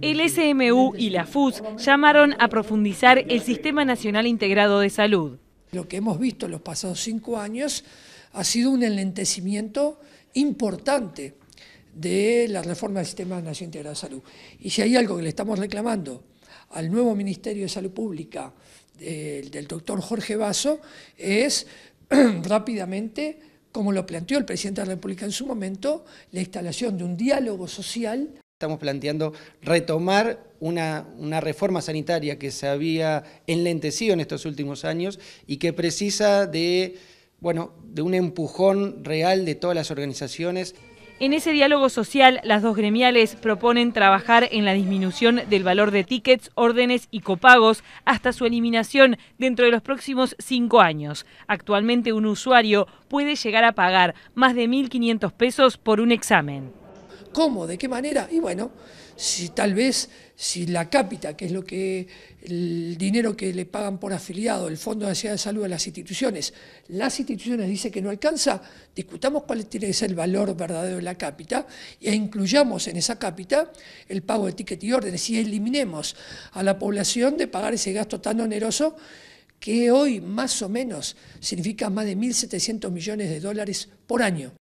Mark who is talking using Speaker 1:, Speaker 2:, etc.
Speaker 1: El SMU y la FUS
Speaker 2: llamaron a profundizar el Sistema Nacional Integrado de Salud. Lo que hemos visto en los pasados
Speaker 3: cinco años ha sido un enlentecimiento importante de la reforma del Sistema Nacional Integrado de Salud. Y si hay algo que le estamos reclamando al nuevo Ministerio de Salud Pública del, eh, del doctor Jorge Vaso es rápidamente, como lo planteó el presidente de la República en su momento, la instalación de un diálogo social
Speaker 4: Estamos planteando retomar una, reforma sanitaria que se había enlentecido en estos últimos años y que precisa de, bueno, de un empujón real de todas las organizaciones.
Speaker 2: En ese diálogo social, las dos gremiales proponen trabajar en la disminución del valor de tickets, órdenes y copagos hasta su eliminación dentro de los próximos cinco años. Actualmente un usuario puede llegar a pagar más de 1.500 pesos por un examen.
Speaker 3: ¿Cómo? ¿De qué manera? Y bueno, si tal vez, si la cápita, que es lo que el dinero que le pagan por afiliado, el Fondo de Nacional de Salud a las instituciones, las instituciones dicen que no alcanza, discutamos cuál tiene que ser el valor verdadero de la cápita e incluyamos en esa cápita el pago de ticket y órdenes y eliminemos a la población de pagar ese gasto tan oneroso que hoy más o menos significa más
Speaker 1: de 1.700 millones de dólares por año.